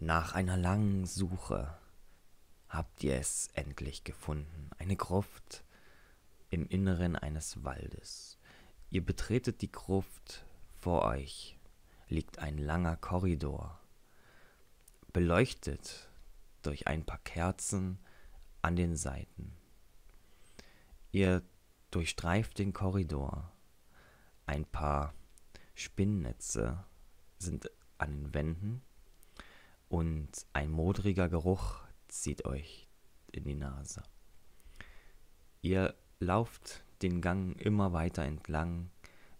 Nach einer langen Suche habt ihr es endlich gefunden. Eine Gruft im Inneren eines Waldes. Ihr betretet die Gruft, vor euch liegt ein langer Korridor, beleuchtet durch ein paar Kerzen an den Seiten. Ihr durchstreift den Korridor. Ein paar Spinnnetze sind an den Wänden und ein modriger Geruch zieht euch in die Nase. Ihr lauft den Gang immer weiter entlang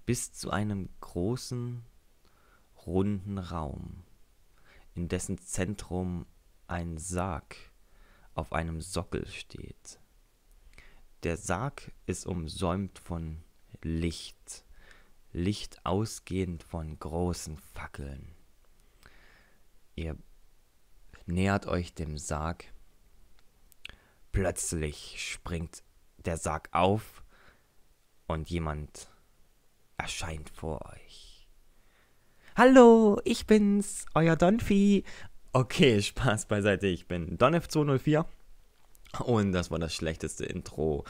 bis zu einem großen, runden Raum, in dessen Zentrum ein Sarg auf einem Sockel steht. Der Sarg ist umsäumt von Licht, Licht ausgehend von großen Fackeln. Ihr nähert euch dem Sarg. Plötzlich springt der Sarg auf und jemand erscheint vor euch. Hallo, ich bin's, euer Donfi. Okay, Spaß beiseite, ich bin Donf204 und das war das schlechteste Intro,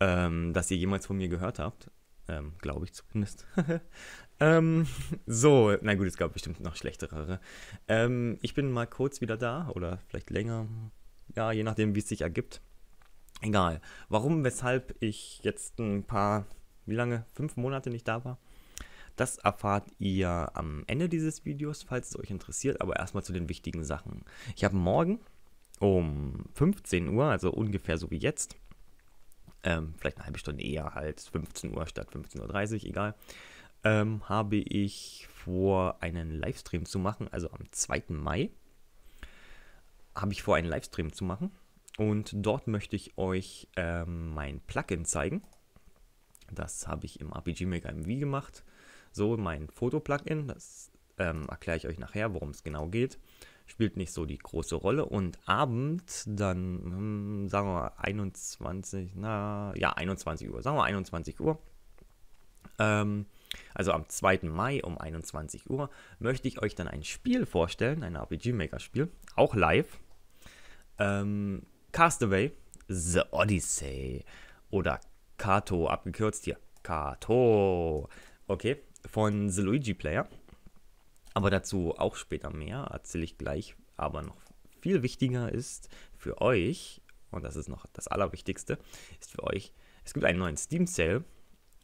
ähm, das ihr jemals von mir gehört habt. Ähm, glaube ich zumindest. ähm, so, na gut, es gab bestimmt noch schlechtere. Ähm, ich bin mal kurz wieder da oder vielleicht länger. Ja, je nachdem, wie es sich ergibt. Egal. Warum, weshalb ich jetzt ein paar, wie lange? Fünf Monate nicht da war? Das erfahrt ihr am Ende dieses Videos, falls es euch interessiert. Aber erstmal zu den wichtigen Sachen. Ich habe morgen um 15 Uhr, also ungefähr so wie jetzt, ähm, vielleicht eine halbe Stunde eher als halt 15 Uhr statt 15.30 Uhr, egal, ähm, habe ich vor, einen Livestream zu machen, also am 2. Mai habe ich vor, einen Livestream zu machen. Und dort möchte ich euch ähm, mein Plugin zeigen. Das habe ich im RPG Maker MV gemacht. So, mein Foto-Plugin, das ähm, erkläre ich euch nachher, worum es genau geht spielt nicht so die große Rolle. Und abends dann, hm, sagen wir 21, na ja, 21 Uhr, sagen wir 21 Uhr, ähm, also am 2. Mai um 21 Uhr, möchte ich euch dann ein Spiel vorstellen, ein RPG-Maker-Spiel, auch live. Ähm, Castaway, The Odyssey oder Kato, abgekürzt hier, Kato, okay, von The Luigi Player. Aber dazu auch später mehr, erzähle ich gleich. Aber noch viel wichtiger ist für euch, und das ist noch das Allerwichtigste, ist für euch, es gibt einen neuen Steam Sale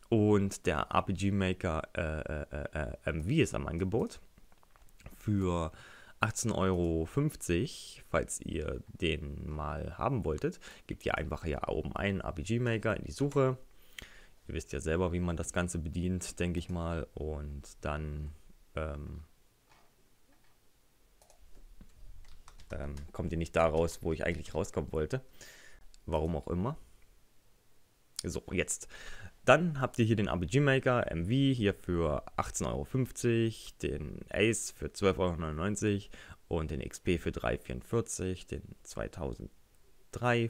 und der RPG Maker äh, äh, äh, äh MV ist am Angebot für 18,50 Euro. Falls ihr den mal haben wolltet, gebt ihr einfach hier oben einen RPG Maker in die Suche. Ihr wisst ja selber, wie man das Ganze bedient, denke ich mal. Und dann ähm, Dann kommt ihr nicht da raus, wo ich eigentlich rauskommen wollte. Warum auch immer. So, jetzt. Dann habt ihr hier den ABG Maker MV hier für 18,50 Euro, den Ace für 12,99 Euro und den XP für 3,44 den 2003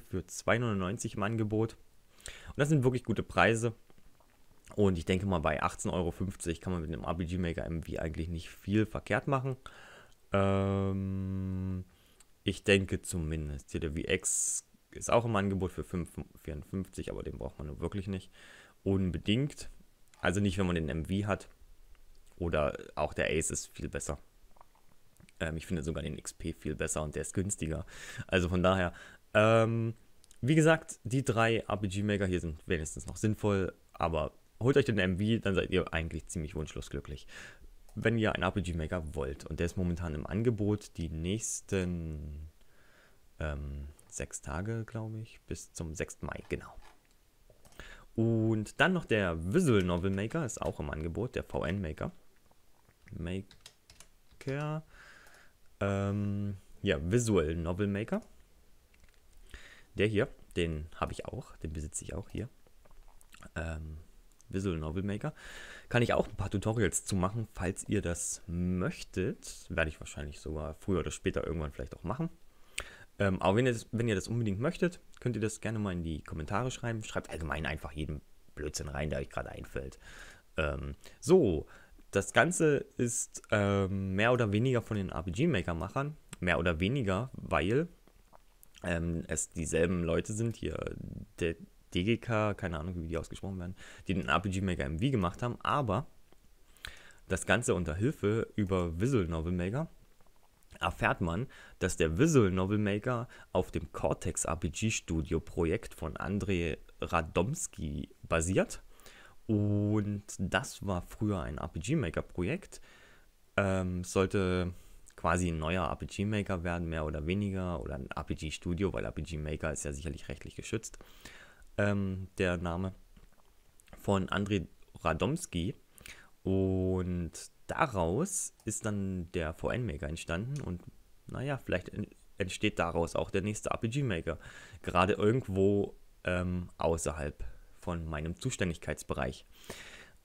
für 2,99 Euro im Angebot. Und das sind wirklich gute Preise. Und ich denke mal, bei 18,50 Euro kann man mit dem ABG Maker MV eigentlich nicht viel verkehrt machen. Ähm, ich denke zumindest. Hier der VX ist auch im Angebot für 5,54, aber den braucht man nun wirklich nicht. Unbedingt. Also nicht, wenn man den MV hat. Oder auch der Ace ist viel besser. Ähm, ich finde sogar den XP viel besser und der ist günstiger. Also von daher, ähm, wie gesagt, die drei RPG-Maker hier sind wenigstens noch sinnvoll, aber holt euch den MV, dann seid ihr eigentlich ziemlich wunschlos glücklich wenn ihr einen RPG Maker wollt. Und der ist momentan im Angebot die nächsten ähm, sechs Tage, glaube ich, bis zum 6. Mai, genau. Und dann noch der Visual Novel Maker ist auch im Angebot, der VN Maker. Maker. Ähm, ja, Visual Novel Maker. Der hier, den habe ich auch, den besitze ich auch hier. Ähm, Visual Novel Maker. Kann ich auch ein paar Tutorials zu machen, falls ihr das möchtet. Werde ich wahrscheinlich sogar früher oder später irgendwann vielleicht auch machen. Ähm, aber wenn ihr, das, wenn ihr das unbedingt möchtet, könnt ihr das gerne mal in die Kommentare schreiben. Schreibt allgemein einfach jeden Blödsinn rein, der euch gerade einfällt. Ähm, so, das Ganze ist ähm, mehr oder weniger von den RPG-Maker-Machern. Mehr oder weniger, weil ähm, es dieselben Leute sind hier. De DGK, keine Ahnung, wie die ausgesprochen werden, die den RPG Maker MV gemacht haben, aber das Ganze unter Hilfe über Visual Novel Maker erfährt man, dass der Visual Novel Maker auf dem Cortex RPG Studio Projekt von Andrei Radomski basiert. Und das war früher ein RPG Maker Projekt. Ähm, sollte quasi ein neuer RPG Maker werden, mehr oder weniger, oder ein RPG Studio, weil RPG Maker ist ja sicherlich rechtlich geschützt ähm, der Name, von Andrei Radomski. Und daraus ist dann der VN-Maker entstanden und naja, vielleicht entsteht daraus auch der nächste RPG-Maker. Gerade irgendwo ähm, außerhalb von meinem Zuständigkeitsbereich.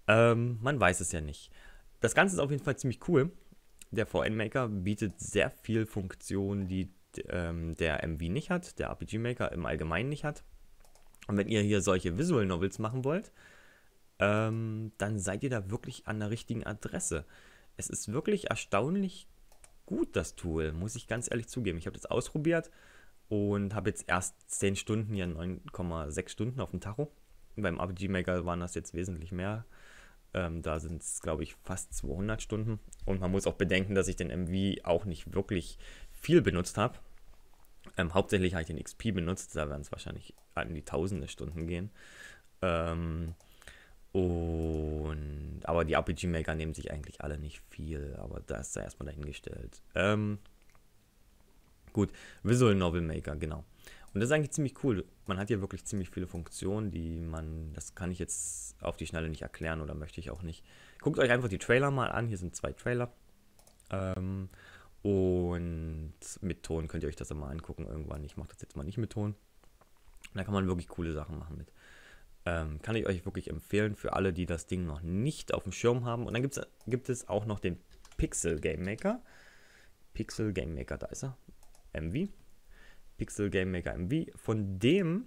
Ähm, man weiß es ja nicht. Das Ganze ist auf jeden Fall ziemlich cool. Der VN-Maker bietet sehr viel Funktionen, die ähm, der MV nicht hat, der RPG-Maker im Allgemeinen nicht hat. Und wenn ihr hier solche Visual Novels machen wollt, ähm, dann seid ihr da wirklich an der richtigen Adresse. Es ist wirklich erstaunlich gut, das Tool, muss ich ganz ehrlich zugeben. Ich habe das ausprobiert und habe jetzt erst 10 Stunden, hier, 9,6 Stunden auf dem Tacho. Beim RPG Maker waren das jetzt wesentlich mehr. Ähm, da sind es, glaube ich, fast 200 Stunden. Und man muss auch bedenken, dass ich den MV auch nicht wirklich viel benutzt habe. Ähm, hauptsächlich habe ich den XP benutzt, da werden es wahrscheinlich an die tausende Stunden gehen. Ähm, und aber die RPG Maker nehmen sich eigentlich alle nicht viel, aber das ist da erstmal dahingestellt. Ähm, gut, Visual Novel Maker, genau. Und das ist eigentlich ziemlich cool. Man hat hier wirklich ziemlich viele Funktionen, die man, das kann ich jetzt auf die Schnelle nicht erklären oder möchte ich auch nicht. Guckt euch einfach die Trailer mal an. Hier sind zwei Trailer. Ähm, und mit Ton könnt ihr euch das mal angucken irgendwann. Ich mache das jetzt mal nicht mit Ton. Da kann man wirklich coole Sachen machen mit. Ähm, kann ich euch wirklich empfehlen für alle, die das Ding noch nicht auf dem Schirm haben. Und dann gibt's, gibt es auch noch den Pixel Game Maker. Pixel Game Maker, da ist er. MV. Pixel Game Maker MV. Von dem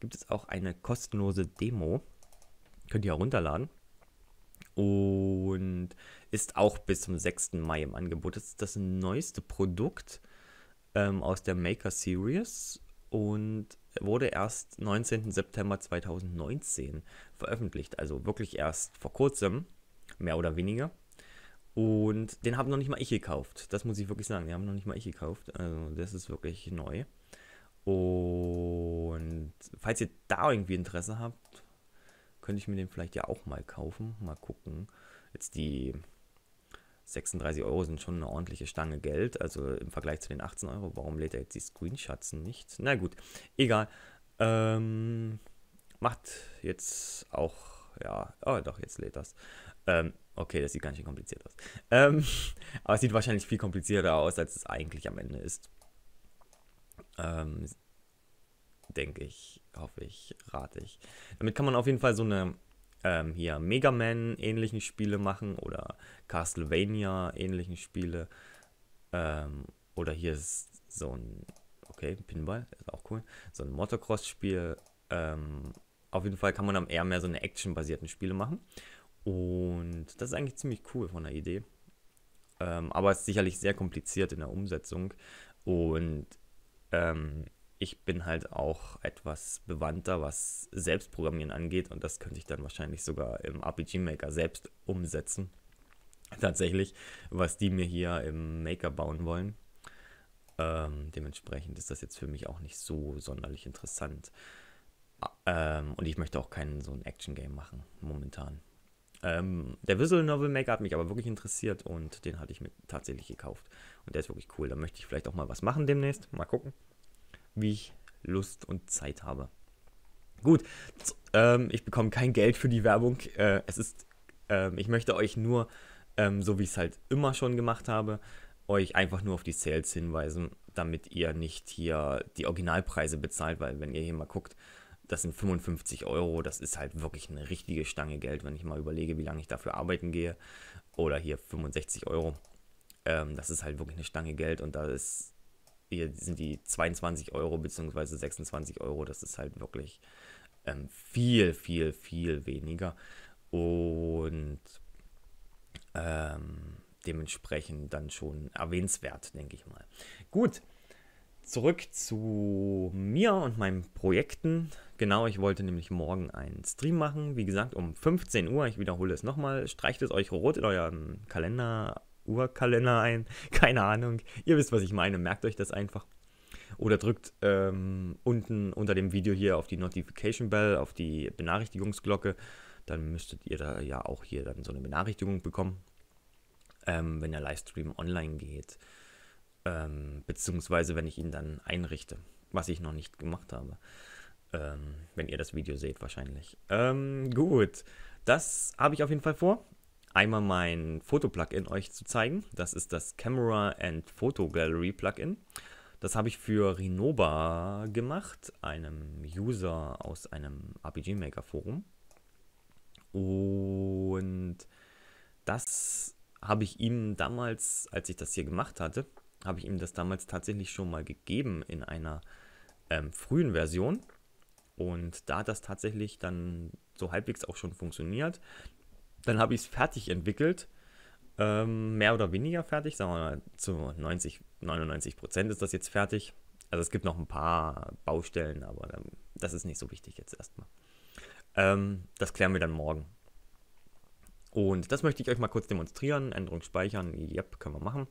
gibt es auch eine kostenlose Demo. Könnt ihr herunterladen und ist auch bis zum 6. Mai im Angebot. Das ist das neueste Produkt ähm, aus der Maker Series und wurde erst 19. September 2019 veröffentlicht, also wirklich erst vor kurzem, mehr oder weniger. Und den habe noch nicht mal ich gekauft. Das muss ich wirklich sagen. Den haben noch nicht mal ich gekauft. Also das ist wirklich neu. Und falls ihr da irgendwie Interesse habt, könnte ich mir den vielleicht ja auch mal kaufen. Mal gucken. Jetzt die 36 Euro sind schon eine ordentliche Stange Geld. Also im Vergleich zu den 18 Euro. Warum lädt er jetzt die Screenshots nicht? Na gut, egal. Ähm, macht jetzt auch, ja, oh doch, jetzt lädt das. Ähm, okay, das sieht ganz schön kompliziert aus. Ähm, aber es sieht wahrscheinlich viel komplizierter aus, als es eigentlich am Ende ist. Ähm, denke ich, hoffe ich, rate ich. Damit kann man auf jeden Fall so eine ähm, hier Mega Man ähnlichen Spiele machen oder Castlevania ähnlichen Spiele. Ähm, oder hier ist so ein, okay, Pinball, ist auch cool, so ein Motocross-Spiel. Ähm, auf jeden Fall kann man dann eher mehr so eine actionbasierten Spiele machen. Und das ist eigentlich ziemlich cool von der Idee. Ähm, aber es ist sicherlich sehr kompliziert in der Umsetzung. Und ähm, ich bin halt auch etwas bewandter, was Selbstprogrammieren angeht und das könnte ich dann wahrscheinlich sogar im RPG Maker selbst umsetzen. Tatsächlich, was die mir hier im Maker bauen wollen. Ähm, dementsprechend ist das jetzt für mich auch nicht so sonderlich interessant. Ähm, und ich möchte auch keinen so ein Action-Game machen, momentan. Ähm, der Visual Novel Maker hat mich aber wirklich interessiert und den hatte ich mir tatsächlich gekauft. Und der ist wirklich cool. Da möchte ich vielleicht auch mal was machen demnächst. Mal gucken wie ich Lust und Zeit habe. Gut, ähm, ich bekomme kein Geld für die Werbung. Äh, es ist, ähm, ich möchte euch nur, ähm, so wie ich es halt immer schon gemacht habe, euch einfach nur auf die Sales hinweisen, damit ihr nicht hier die Originalpreise bezahlt, weil wenn ihr hier mal guckt, das sind 55 Euro, das ist halt wirklich eine richtige Stange Geld, wenn ich mal überlege, wie lange ich dafür arbeiten gehe. Oder hier 65 Euro. Ähm, das ist halt wirklich eine Stange Geld und da ist sind die 22 Euro bzw. 26 Euro. Das ist halt wirklich ähm, viel, viel, viel weniger. Und ähm, dementsprechend dann schon erwähnenswert, denke ich mal. Gut, zurück zu mir und meinen Projekten. Genau, ich wollte nämlich morgen einen Stream machen. Wie gesagt, um 15 Uhr. Ich wiederhole es nochmal. Streicht es euch rot in eurem Kalender Urkalender ein. Keine Ahnung. Ihr wisst, was ich meine. Merkt euch das einfach. Oder drückt ähm, unten unter dem Video hier auf die Notification Bell, auf die Benachrichtigungsglocke. Dann müsstet ihr da ja auch hier dann so eine Benachrichtigung bekommen, ähm, wenn der Livestream online geht. Ähm, beziehungsweise wenn ich ihn dann einrichte, was ich noch nicht gemacht habe. Ähm, wenn ihr das Video seht, wahrscheinlich. Ähm, gut, das habe ich auf jeden Fall vor einmal mein Foto-Plugin euch zu zeigen. Das ist das Camera and Photo Gallery Plugin. Das habe ich für Renoba gemacht, einem User aus einem RPG Maker Forum. Und das habe ich ihm damals, als ich das hier gemacht hatte, habe ich ihm das damals tatsächlich schon mal gegeben in einer ähm, frühen Version. Und da hat das tatsächlich dann so halbwegs auch schon funktioniert. Dann habe ich es fertig entwickelt. Ähm, mehr oder weniger fertig, sagen wir mal zu 90, 99 Prozent ist das jetzt fertig. Also es gibt noch ein paar Baustellen, aber dann, das ist nicht so wichtig jetzt erstmal. Ähm, das klären wir dann morgen. Und das möchte ich euch mal kurz demonstrieren. Änderung speichern, yep, können wir machen.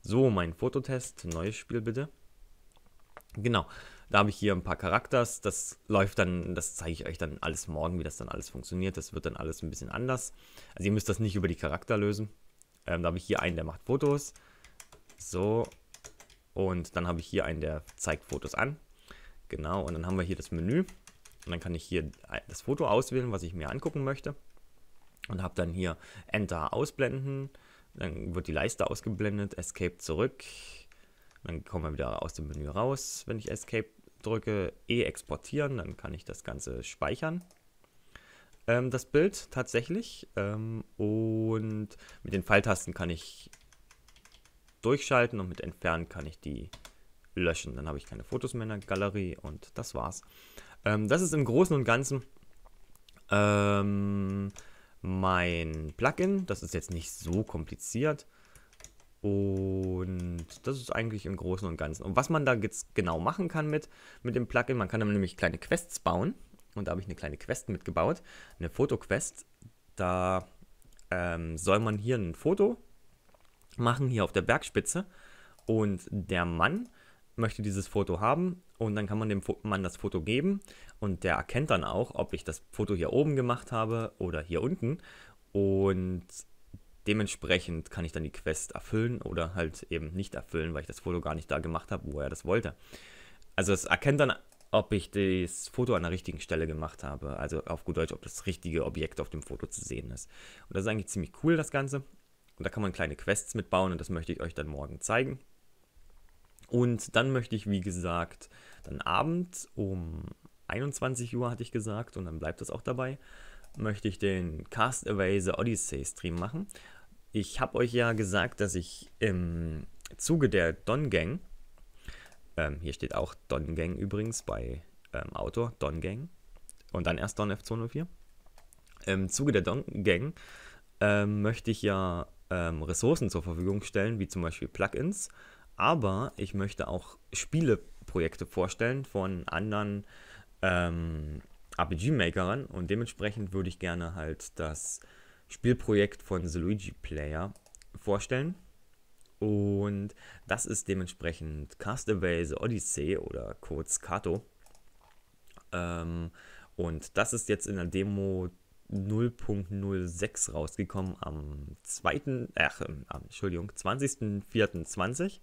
So, mein Fototest, neues Spiel bitte. Genau, da habe ich hier ein paar Charakters. Das läuft dann, das zeige ich euch dann alles morgen, wie das dann alles funktioniert. Das wird dann alles ein bisschen anders. Also ihr müsst das nicht über die Charakter lösen. Ähm, da habe ich hier einen, der macht Fotos. So. Und dann habe ich hier einen, der zeigt Fotos an. Genau, und dann haben wir hier das Menü. Und dann kann ich hier äh, das Foto auswählen, was ich mir angucken möchte. Und habe dann hier Enter ausblenden. Dann wird die Leiste ausgeblendet, Escape zurück. Dann kommen wir wieder aus dem Menü raus, wenn ich Escape drücke E eh exportieren, dann kann ich das Ganze speichern. Ähm, das Bild tatsächlich. Ähm, und mit den Pfeiltasten kann ich durchschalten und mit Entfernen kann ich die löschen. Dann habe ich keine Fotos mehr in der Galerie und das war's. Ähm, das ist im Großen und Ganzen ähm, mein Plugin. Das ist jetzt nicht so kompliziert. Und das ist eigentlich im Großen und Ganzen. Und was man da jetzt genau machen kann mit, mit dem Plugin, man kann dann nämlich kleine Quests bauen. Und da habe ich eine kleine Quest mitgebaut, eine Fotoquest. Da ähm, soll man hier ein Foto machen, hier auf der Bergspitze. Und der Mann möchte dieses Foto haben und dann kann man dem Mann das Foto geben und der erkennt dann auch, ob ich das Foto hier oben gemacht habe oder hier unten. Und Dementsprechend kann ich dann die Quest erfüllen oder halt eben nicht erfüllen, weil ich das Foto gar nicht da gemacht habe, wo er das wollte. Also es erkennt dann, ob ich das Foto an der richtigen Stelle gemacht habe. Also auf gut Deutsch, ob das richtige Objekt auf dem Foto zu sehen ist. Und das ist eigentlich ziemlich cool, das Ganze. Und da kann man kleine Quests mitbauen und das möchte ich euch dann morgen zeigen. Und dann möchte ich, wie gesagt, dann abends um 21 Uhr hatte ich gesagt und dann bleibt das auch dabei, möchte ich den Cast Away the Odyssey Stream machen. Ich habe euch ja gesagt, dass ich im Zuge der Don Gang, ähm, hier steht auch Don Gang übrigens bei ähm, Autor, Don Gang, und dann erst Don F204, im Zuge der Don Gang ähm, möchte ich ja ähm, Ressourcen zur Verfügung stellen, wie zum Beispiel Plugins, aber ich möchte auch Spieleprojekte vorstellen von anderen RPG-Makerern ähm, und dementsprechend würde ich gerne halt das Spielprojekt von The Luigi Player vorstellen. Und das ist dementsprechend Castaway The Odyssey oder kurz Kato. Ähm, und das ist jetzt in der Demo 0.06 rausgekommen am 2. Ach, ähm, Entschuldigung, 20.04.20.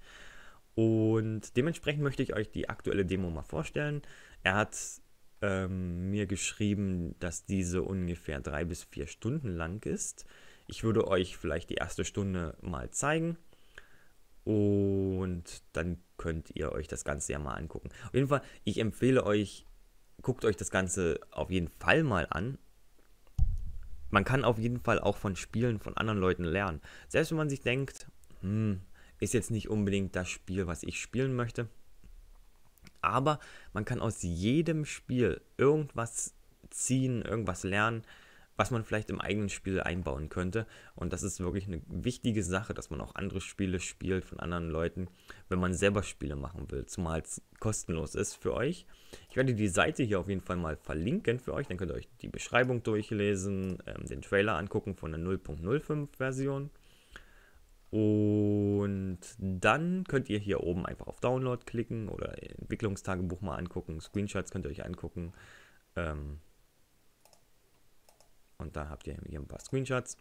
Und dementsprechend möchte ich euch die aktuelle Demo mal vorstellen. Er hat ähm, mir geschrieben, dass diese ungefähr drei bis vier Stunden lang ist. Ich würde euch vielleicht die erste Stunde mal zeigen. Und dann könnt ihr euch das Ganze ja mal angucken. Auf jeden Fall, ich empfehle euch, guckt euch das Ganze auf jeden Fall mal an. Man kann auf jeden Fall auch von Spielen von anderen Leuten lernen. Selbst wenn man sich denkt, hm, ist jetzt nicht unbedingt das Spiel, was ich spielen möchte, aber man kann aus jedem Spiel irgendwas ziehen, irgendwas lernen, was man vielleicht im eigenen Spiel einbauen könnte. Und das ist wirklich eine wichtige Sache, dass man auch andere Spiele spielt von anderen Leuten, wenn man selber Spiele machen will, zumal es kostenlos ist für euch. Ich werde die Seite hier auf jeden Fall mal verlinken für euch, dann könnt ihr euch die Beschreibung durchlesen, ähm, den Trailer angucken von der 0.05 Version. Und dann könnt ihr hier oben einfach auf Download klicken oder Entwicklungstagebuch mal angucken. Screenshots könnt ihr euch angucken. Ähm und da habt ihr hier ein paar Screenshots.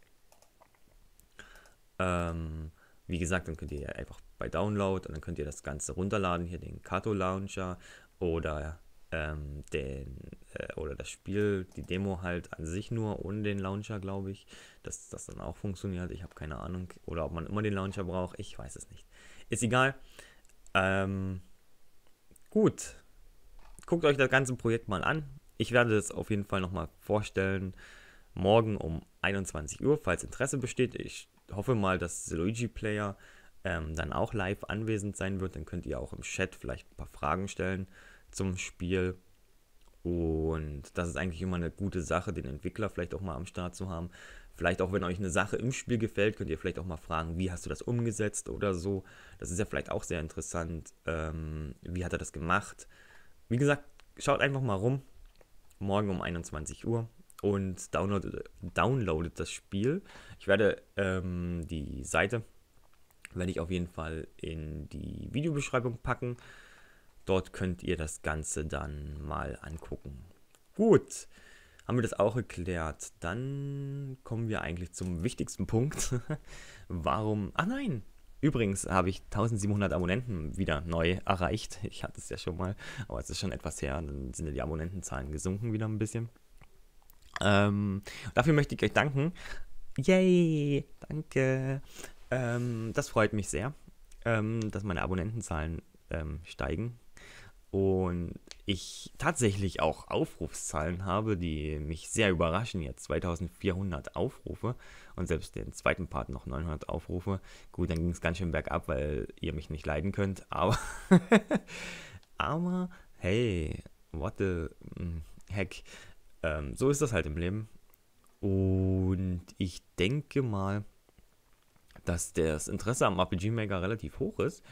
Ähm wie gesagt, dann könnt ihr einfach bei Download und dann könnt ihr das Ganze runterladen, hier den Kato Launcher oder ähm, den, äh, oder das Spiel, die Demo halt an sich nur, ohne den Launcher, glaube ich, dass das dann auch funktioniert. Ich habe keine Ahnung. Oder ob man immer den Launcher braucht, ich weiß es nicht. Ist egal. Ähm, gut. Guckt euch das ganze Projekt mal an. Ich werde es auf jeden Fall nochmal vorstellen. Morgen um 21 Uhr, falls Interesse besteht. Ich hoffe mal, dass Luigi Player ähm, dann auch live anwesend sein wird. Dann könnt ihr auch im Chat vielleicht ein paar Fragen stellen zum Spiel. Und das ist eigentlich immer eine gute Sache, den Entwickler vielleicht auch mal am Start zu haben. Vielleicht auch, wenn euch eine Sache im Spiel gefällt, könnt ihr vielleicht auch mal fragen, wie hast du das umgesetzt oder so. Das ist ja vielleicht auch sehr interessant. Ähm, wie hat er das gemacht? Wie gesagt, schaut einfach mal rum. Morgen um 21 Uhr und downloadet, downloadet das Spiel. Ich werde ähm, die Seite, werde ich auf jeden Fall in die Videobeschreibung packen. Dort könnt ihr das Ganze dann mal angucken. Gut, haben wir das auch geklärt. Dann kommen wir eigentlich zum wichtigsten Punkt. Warum? Ah nein, Übrigens habe ich 1700 Abonnenten wieder neu erreicht. Ich hatte es ja schon mal, aber es ist schon etwas her. Dann sind die Abonnentenzahlen gesunken wieder ein bisschen. Ähm, dafür möchte ich euch danken. Yay, danke. Ähm, das freut mich sehr, ähm, dass meine Abonnentenzahlen ähm, steigen. Und ich tatsächlich auch Aufrufszahlen habe, die mich sehr überraschen. Jetzt 2400 Aufrufe und selbst den zweiten Part noch 900 Aufrufe. Gut, dann ging es ganz schön bergab, weil ihr mich nicht leiden könnt. Aber, aber hey, what the hm, heck. Ähm, so ist das halt im Leben. Und ich denke mal, dass das Interesse am RPG Maker relativ hoch ist.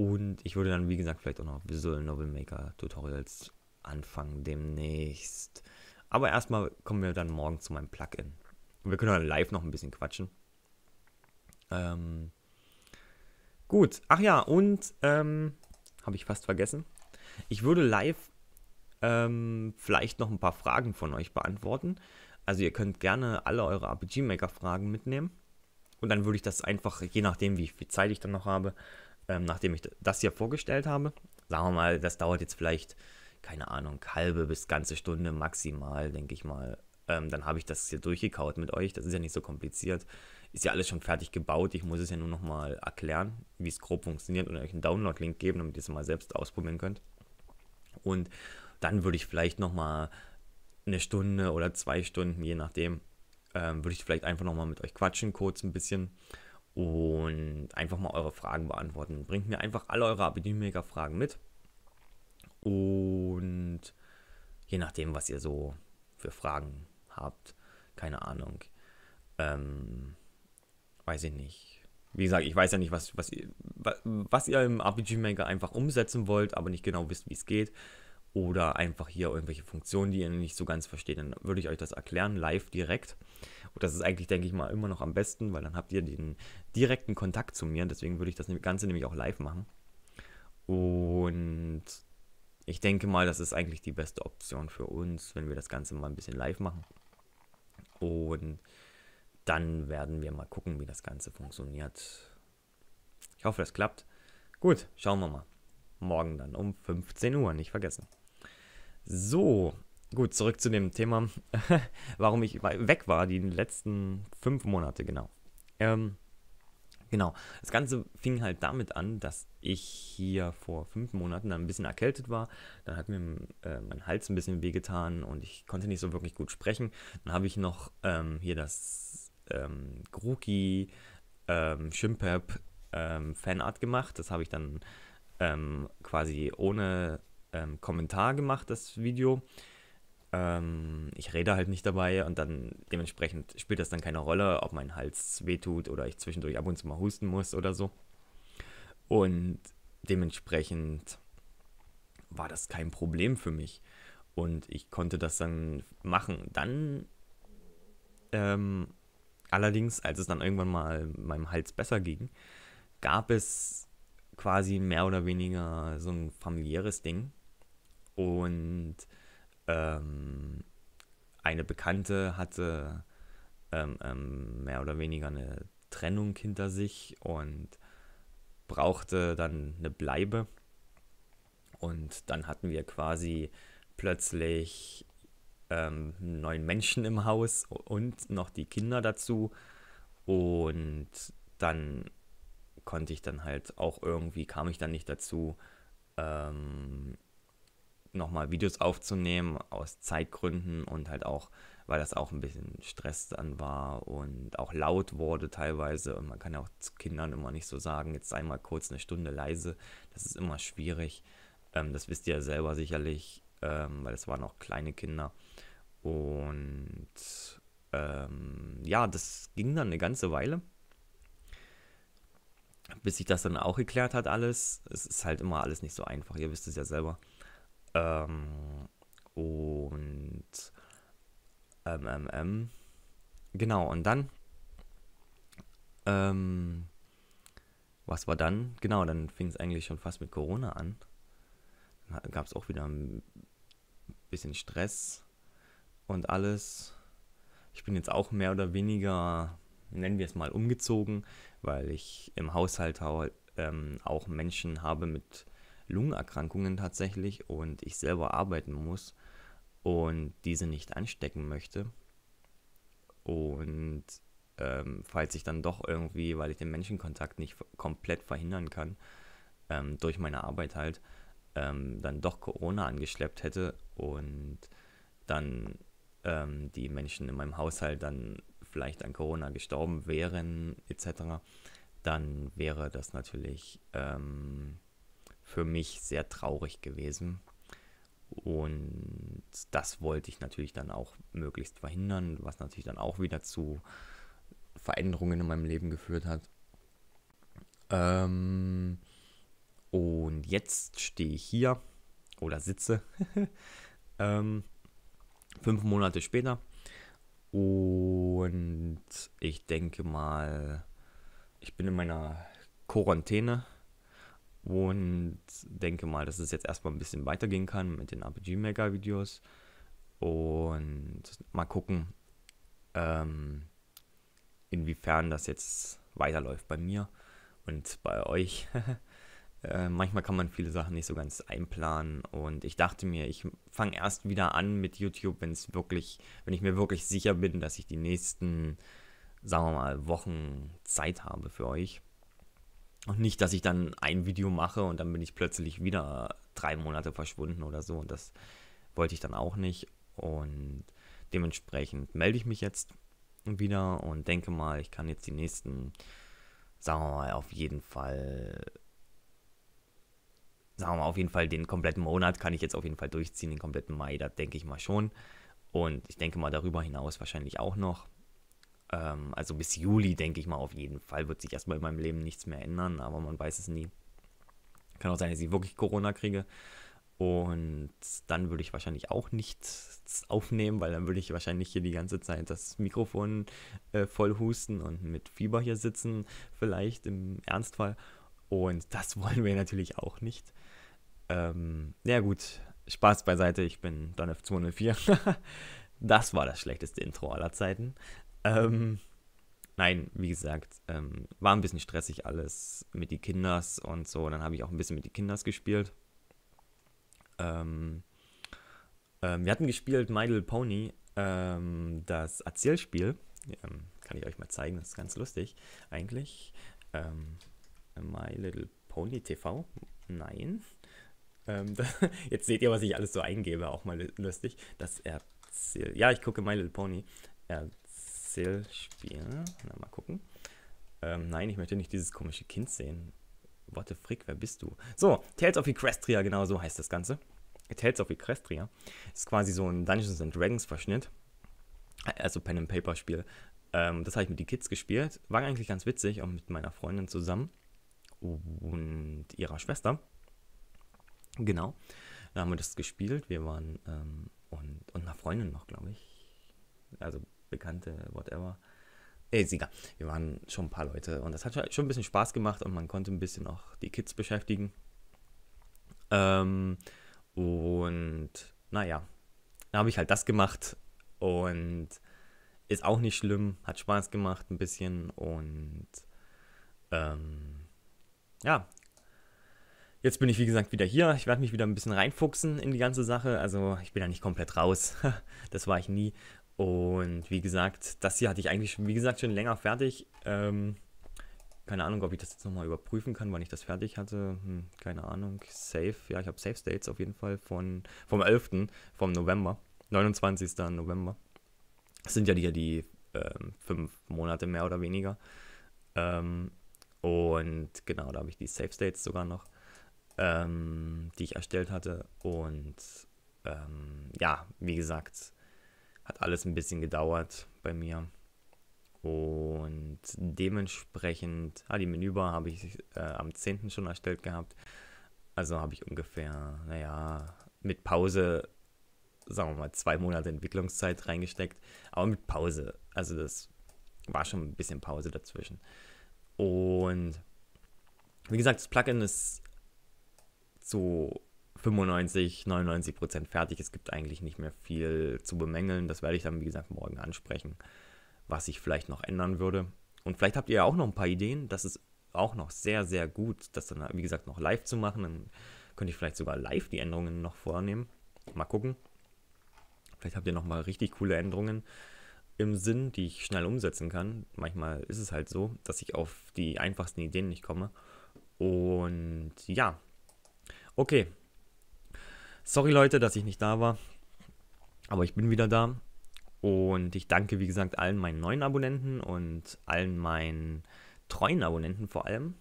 Und ich würde dann, wie gesagt, vielleicht auch noch Visual Novel Maker Tutorials anfangen demnächst. Aber erstmal kommen wir dann morgen zu meinem Plugin. Und wir können dann live noch ein bisschen quatschen. Ähm, gut, ach ja, und ähm, habe ich fast vergessen. Ich würde live ähm, vielleicht noch ein paar Fragen von euch beantworten. Also ihr könnt gerne alle eure RPG-Maker-Fragen mitnehmen. Und dann würde ich das einfach, je nachdem, wie viel Zeit ich dann noch habe, ähm, nachdem ich das hier vorgestellt habe. Sagen wir mal, das dauert jetzt vielleicht, keine Ahnung, halbe bis ganze Stunde maximal, denke ich mal. Ähm, dann habe ich das hier durchgekaut mit euch. Das ist ja nicht so kompliziert. Ist ja alles schon fertig gebaut. Ich muss es ja nur nochmal erklären, wie es grob funktioniert und euch einen Download-Link geben, damit ihr es mal selbst ausprobieren könnt. Und dann würde ich vielleicht nochmal eine Stunde oder zwei Stunden, je nachdem, ähm, würde ich vielleicht einfach nochmal mit euch quatschen, kurz ein bisschen und einfach mal eure Fragen beantworten. Bringt mir einfach alle eure Epidemiker-Fragen mit und je nachdem, was ihr so für Fragen habt, keine Ahnung, ähm, weiß ich nicht. Wie gesagt, ich weiß ja nicht, was, was, ihr, was ihr im RPG Maker einfach umsetzen wollt, aber nicht genau wisst, wie es geht oder einfach hier irgendwelche Funktionen, die ihr nicht so ganz versteht, dann würde ich euch das erklären, live direkt. Und das ist eigentlich, denke ich mal, immer noch am besten, weil dann habt ihr den direkten Kontakt zu mir. Deswegen würde ich das Ganze nämlich auch live machen. Und ich denke mal, das ist eigentlich die beste Option für uns, wenn wir das Ganze mal ein bisschen live machen. Und dann werden wir mal gucken, wie das Ganze funktioniert. Ich hoffe, das klappt. Gut, schauen wir mal. Morgen dann um 15 Uhr, nicht vergessen. So, gut, zurück zu dem Thema, warum ich weg war, die letzten fünf Monate, genau. Ähm, genau, das Ganze fing halt damit an, dass ich hier vor fünf Monaten dann ein bisschen erkältet war. Dann hat mir äh, mein Hals ein bisschen wehgetan und ich konnte nicht so wirklich gut sprechen. Dann habe ich noch ähm, hier das ähm, Gruki ähm, Schimpep ähm, Fanart gemacht. Das habe ich dann ähm, quasi ohne ähm, Kommentar gemacht, das Video. Ähm, ich rede halt nicht dabei und dann dementsprechend spielt das dann keine Rolle, ob mein Hals wehtut oder ich zwischendurch ab und zu mal husten muss oder so. Und dementsprechend war das kein Problem für mich. Und ich konnte das dann machen. Dann ähm, allerdings, als es dann irgendwann mal meinem Hals besser ging, gab es quasi mehr oder weniger so ein familiäres Ding. Und ähm, eine Bekannte hatte ähm, ähm, mehr oder weniger eine Trennung hinter sich und brauchte dann eine Bleibe. Und dann hatten wir quasi plötzlich ähm, neun Menschen im Haus und noch die Kinder dazu. Und dann konnte ich dann halt auch irgendwie, kam ich dann nicht dazu, ähm, nochmal Videos aufzunehmen aus Zeitgründen und halt auch, weil das auch ein bisschen Stress dann war und auch laut wurde teilweise. Und man kann ja auch zu Kindern immer nicht so sagen, jetzt sei mal kurz eine Stunde leise. Das ist immer schwierig. Ähm, das wisst ihr ja selber sicherlich, ähm, weil es waren auch kleine Kinder. Und ähm, ja, das ging dann eine ganze Weile bis sich das dann auch geklärt hat alles. Es ist halt immer alles nicht so einfach, ihr wisst es ja selber. Ähm, und MMM. Genau, und dann. Ähm, was war dann? Genau, dann fing es eigentlich schon fast mit Corona an. Dann gab es auch wieder ein bisschen Stress und alles. Ich bin jetzt auch mehr oder weniger, nennen wir es mal, umgezogen, weil ich im Haushalt ähm, auch Menschen habe mit Lungenerkrankungen tatsächlich und ich selber arbeiten muss und diese nicht anstecken möchte. Und ähm, falls ich dann doch irgendwie, weil ich den Menschenkontakt nicht komplett verhindern kann, ähm, durch meine Arbeit halt, ähm, dann doch Corona angeschleppt hätte und dann ähm, die Menschen in meinem Haushalt dann vielleicht an Corona gestorben wären etc., dann wäre das natürlich... Ähm, für mich sehr traurig gewesen. Und das wollte ich natürlich dann auch möglichst verhindern, was natürlich dann auch wieder zu Veränderungen in meinem Leben geführt hat. Ähm, und jetzt stehe ich hier oder sitze ähm, fünf Monate später und ich denke mal, ich bin in meiner Quarantäne und denke mal, dass es jetzt erstmal ein bisschen weitergehen kann mit den RPG Maker Videos. Und mal gucken, ähm, inwiefern das jetzt weiterläuft bei mir und bei euch. äh, manchmal kann man viele Sachen nicht so ganz einplanen und ich dachte mir, ich fange erst wieder an mit YouTube, wenn es wirklich, wenn ich mir wirklich sicher bin, dass ich die nächsten, sagen wir mal, Wochen Zeit habe für euch. Und nicht, dass ich dann ein Video mache und dann bin ich plötzlich wieder drei Monate verschwunden oder so. Und das wollte ich dann auch nicht. Und dementsprechend melde ich mich jetzt wieder und denke mal, ich kann jetzt die nächsten, sagen wir mal, auf jeden Fall, sagen wir mal, auf jeden Fall den kompletten Monat kann ich jetzt auf jeden Fall durchziehen, den kompletten Mai, da denke ich mal schon. Und ich denke mal darüber hinaus wahrscheinlich auch noch. Ähm, also bis Juli, denke ich mal, auf jeden Fall wird sich erstmal in meinem Leben nichts mehr ändern, aber man weiß es nie. Kann auch sein, dass ich wirklich Corona kriege. Und dann würde ich wahrscheinlich auch nichts aufnehmen, weil dann würde ich wahrscheinlich hier die ganze Zeit das Mikrofon äh, voll husten und mit Fieber hier sitzen, vielleicht im Ernstfall. Und das wollen wir natürlich auch nicht. Ähm, ja gut, Spaß beiseite, ich bin Danef204. das war das schlechteste Intro aller Zeiten. Ähm, nein, wie gesagt, ähm, war ein bisschen stressig alles mit die Kinders und so. Dann habe ich auch ein bisschen mit die Kinders gespielt. Ähm, ähm, wir hatten gespielt My Little Pony, ähm, das Erzählspiel. Ähm, kann ich euch mal zeigen, das ist ganz lustig eigentlich. Ähm, My Little Pony TV? Nein. Ähm, jetzt seht ihr, was ich alles so eingebe, auch mal lustig. Das Erzähl... Ja, ich gucke My Little Pony. Er Excel Na, mal gucken. Ähm, nein, ich möchte nicht dieses komische Kind sehen. What the frick, wer bist du? So, Tales of Equestria, genau so heißt das Ganze. Tales of Equestria ist quasi so ein Dungeons and Dragons Verschnitt. Also Pen and Paper Spiel. Ähm, das habe ich mit den Kids gespielt. War eigentlich ganz witzig, auch mit meiner Freundin zusammen und ihrer Schwester. Genau. Da haben wir das gespielt. Wir waren ähm, und, und einer Freundin noch, glaube ich. Also Bekannte, whatever. Ey, äh, ist egal. Wir waren schon ein paar Leute und das hat schon ein bisschen Spaß gemacht und man konnte ein bisschen auch die Kids beschäftigen. Ähm, und naja, da habe ich halt das gemacht und ist auch nicht schlimm, hat Spaß gemacht ein bisschen und ähm, ja. Jetzt bin ich wie gesagt wieder hier. Ich werde mich wieder ein bisschen reinfuchsen in die ganze Sache. Also ich bin ja nicht komplett raus. Das war ich nie. Und wie gesagt, das hier hatte ich eigentlich, wie gesagt, schon länger fertig. Ähm, keine Ahnung, ob ich das jetzt nochmal überprüfen kann, wann ich das fertig hatte. Hm, keine Ahnung. Safe. Ja, ich habe Safe States auf jeden Fall von, vom 11. vom November. 29. November. Das sind ja die, die ähm, fünf Monate mehr oder weniger. Ähm, und genau, da habe ich die Safe States sogar noch, ähm, die ich erstellt hatte. Und ähm, ja, wie gesagt, hat alles ein bisschen gedauert bei mir. Und dementsprechend, ah, die Menübar habe ich äh, am 10. schon erstellt gehabt. Also habe ich ungefähr, naja, mit Pause, sagen wir mal, zwei Monate Entwicklungszeit reingesteckt. Aber mit Pause. Also das war schon ein bisschen Pause dazwischen. Und wie gesagt, das Plugin ist so 95, 99 Prozent fertig. Es gibt eigentlich nicht mehr viel zu bemängeln. Das werde ich dann, wie gesagt, morgen ansprechen, was ich vielleicht noch ändern würde. Und vielleicht habt ihr ja auch noch ein paar Ideen. Das ist auch noch sehr, sehr gut, das dann, wie gesagt, noch live zu machen. Dann könnte ich vielleicht sogar live die Änderungen noch vornehmen. Mal gucken. Vielleicht habt ihr nochmal richtig coole Änderungen im Sinn, die ich schnell umsetzen kann. Manchmal ist es halt so, dass ich auf die einfachsten Ideen nicht komme. Und ja. Okay, Sorry Leute, dass ich nicht da war, aber ich bin wieder da. Und ich danke, wie gesagt, allen meinen neuen Abonnenten und allen meinen treuen Abonnenten vor allem.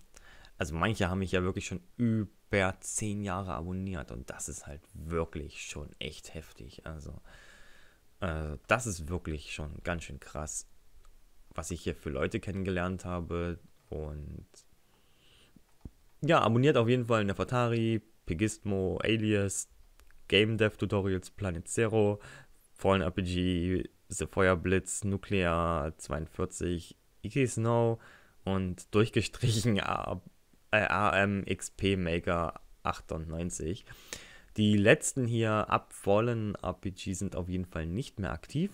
Also manche haben mich ja wirklich schon über 10 Jahre abonniert und das ist halt wirklich schon echt heftig. Also äh, das ist wirklich schon ganz schön krass, was ich hier für Leute kennengelernt habe. Und ja, abonniert auf jeden Fall Nefertari, Pegismo, Alias, Game Dev Tutorials, Planet Zero, Fallen RPG, The Feuerblitz, Nuclear 42, Iggy Snow und durchgestrichen AMXP äh, Maker 98. Die letzten hier ab Fallen RPG sind auf jeden Fall nicht mehr aktiv.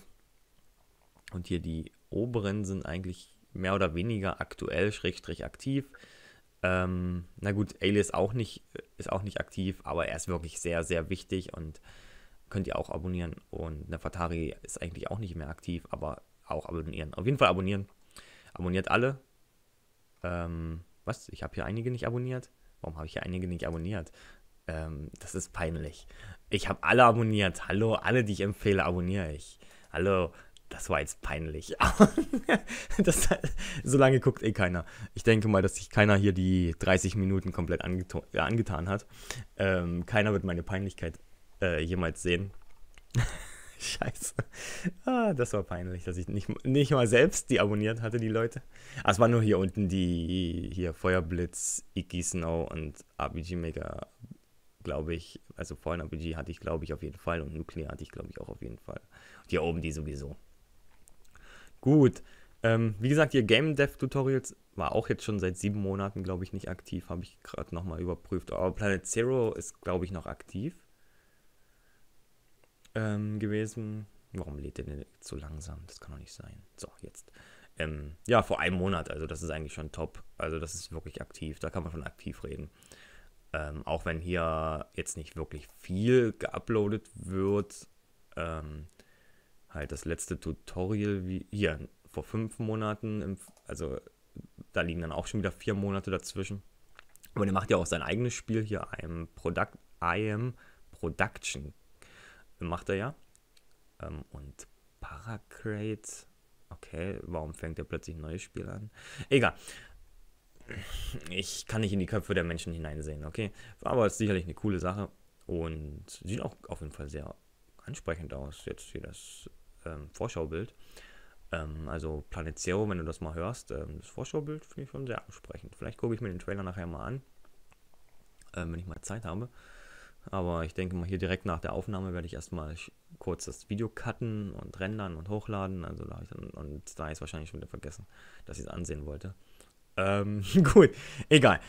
Und hier die oberen sind eigentlich mehr oder weniger aktuell, schrägstrich aktiv. Ähm, na gut, Alias auch nicht, ist auch nicht aktiv, aber er ist wirklich sehr, sehr wichtig und könnt ihr auch abonnieren. Und Nefertari ist eigentlich auch nicht mehr aktiv, aber auch abonnieren. Auf jeden Fall abonnieren. Abonniert alle. Ähm, was? Ich habe hier einige nicht abonniert. Warum habe ich hier einige nicht abonniert? Ähm, das ist peinlich. Ich habe alle abonniert. Hallo, alle, die ich empfehle, abonniere ich. Hallo, das war jetzt peinlich. das, so lange guckt eh keiner. Ich denke mal, dass sich keiner hier die 30 Minuten komplett angetan, äh, angetan hat. Ähm, keiner wird meine Peinlichkeit äh, jemals sehen. Scheiße. Ah, das war peinlich, dass ich nicht, nicht mal selbst die abonniert hatte, die Leute. Ah, es waren nur hier unten die hier Feuerblitz, Icky Snow und RPG Maker, glaube ich. Also vorhin RPG hatte ich, glaube ich, auf jeden Fall und Nuklear hatte ich, glaube ich, auch auf jeden Fall. Und hier oben die sowieso. Gut. Ähm, wie gesagt, ihr Game Dev Tutorials war auch jetzt schon seit sieben Monaten, glaube ich, nicht aktiv. Habe ich gerade nochmal überprüft. Aber Planet Zero ist, glaube ich, noch aktiv ähm, gewesen. Warum lädt der denn so langsam? Das kann doch nicht sein. So, jetzt. Ähm, ja, vor einem Monat. Also, das ist eigentlich schon top. Also, das ist wirklich aktiv. Da kann man von aktiv reden. Ähm, auch wenn hier jetzt nicht wirklich viel geuploadet wird. Ähm, halt das letzte Tutorial, wie hier, vor fünf Monaten, im, also da liegen dann auch schon wieder vier Monate dazwischen. Aber der macht ja auch sein eigenes Spiel hier, einem Product, I am Production. Macht er ja. Ähm, und Paracrate. Okay, warum fängt er plötzlich ein neues Spiel an? Egal. Ich kann nicht in die Köpfe der Menschen hineinsehen, okay? Aber es ist sicherlich eine coole Sache und sieht auch auf jeden Fall sehr ansprechend aus. Jetzt hier das ähm, Vorschaubild. Ähm, also Planet Zero, wenn du das mal hörst, ähm, das Vorschaubild finde ich schon sehr ansprechend. Vielleicht gucke ich mir den Trailer nachher mal an, ähm, wenn ich mal Zeit habe. Aber ich denke mal, hier direkt nach der Aufnahme werde ich erstmal kurz das Video cutten und rendern und hochladen. Also da ich dann, und da ist wahrscheinlich schon wieder vergessen, dass ich es ansehen wollte. Ähm, gut, egal.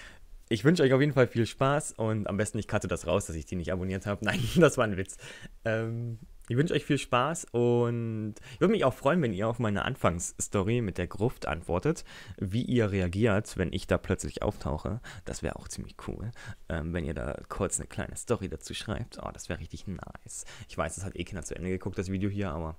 Ich wünsche euch auf jeden Fall viel Spaß und am besten ich cutte das raus, dass ich die nicht abonniert habe. Nein, das war ein Witz. Ähm, ich wünsche euch viel Spaß und ich würde mich auch freuen, wenn ihr auf meine Anfangsstory mit der Gruft antwortet, wie ihr reagiert, wenn ich da plötzlich auftauche. Das wäre auch ziemlich cool, ähm, wenn ihr da kurz eine kleine Story dazu schreibt. Oh, das wäre richtig nice. Ich weiß, es hat eh keiner zu Ende geguckt, das Video hier, aber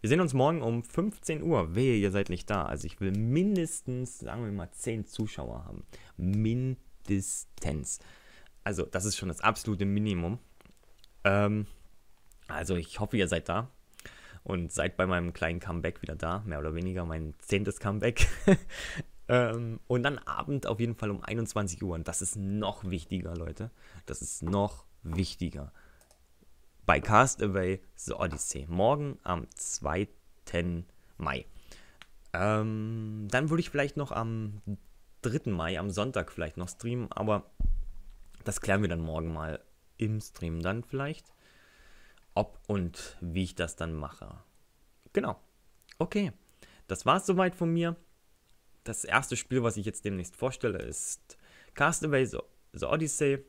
wir sehen uns morgen um 15 Uhr. Wehe, ihr seid nicht da. Also ich will mindestens, sagen wir mal, 10 Zuschauer haben. Mindestens. Also das ist schon das absolute Minimum. Ähm, also ich hoffe, ihr seid da und seid bei meinem kleinen Comeback wieder da, mehr oder weniger mein zehntes Comeback. ähm, und dann Abend auf jeden Fall um 21 Uhr. Und das ist noch wichtiger, Leute. Das ist noch wichtiger. Bei Castaway The Odyssey. Morgen am 2. Mai. Ähm, dann würde ich vielleicht noch am 3. Mai, am Sonntag vielleicht noch streamen, aber das klären wir dann morgen mal im Stream dann vielleicht ob und wie ich das dann mache. Genau. Okay, das war es soweit von mir. Das erste Spiel, was ich jetzt demnächst vorstelle, ist Castaway The, The Odyssey.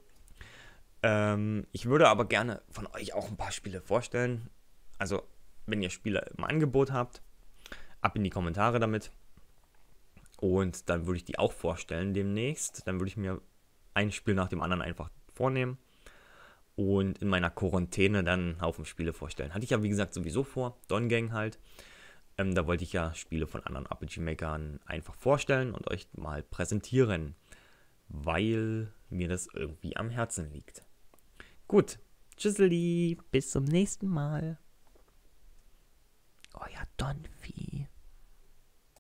Ähm, ich würde aber gerne von euch auch ein paar Spiele vorstellen. Also, wenn ihr Spiele im Angebot habt, ab in die Kommentare damit. Und dann würde ich die auch vorstellen demnächst. Dann würde ich mir ein Spiel nach dem anderen einfach vornehmen und in meiner Quarantäne dann einen Haufen Spiele vorstellen. Hatte ich ja, wie gesagt, sowieso vor, Don Gang halt. Ähm, da wollte ich ja Spiele von anderen RPG-Makern einfach vorstellen und euch mal präsentieren, weil mir das irgendwie am Herzen liegt. Gut, tschüsseli, bis zum nächsten Mal. Euer Donfi.